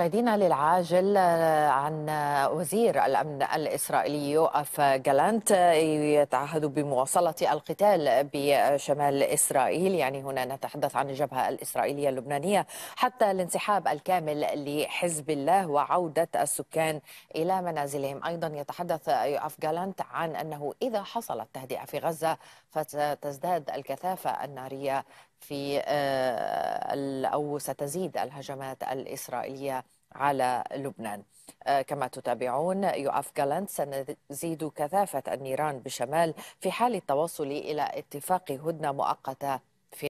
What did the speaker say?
مشاهدينا للعاجل آه، عن آه، وزير الامن الاسرائيلي يوآف جالانت آه، يتعهد بمواصله القتال بشمال اسرائيل يعني هنا نتحدث عن الجبهه الاسرائيليه اللبنانيه حتى الانسحاب الكامل لحزب الله وعوده السكان الى منازلهم ايضا يتحدث يوآف جالانت عن انه اذا حصلت تهدئه في غزه فستزداد الكثافه الناريه في آه، أو ستزيد الهجمات الإسرائيلية على لبنان آه، كما تتابعون يؤف جالانت سنزيد كثافة النيران بشمال في حال التوصل إلى اتفاق هدنة مؤقتة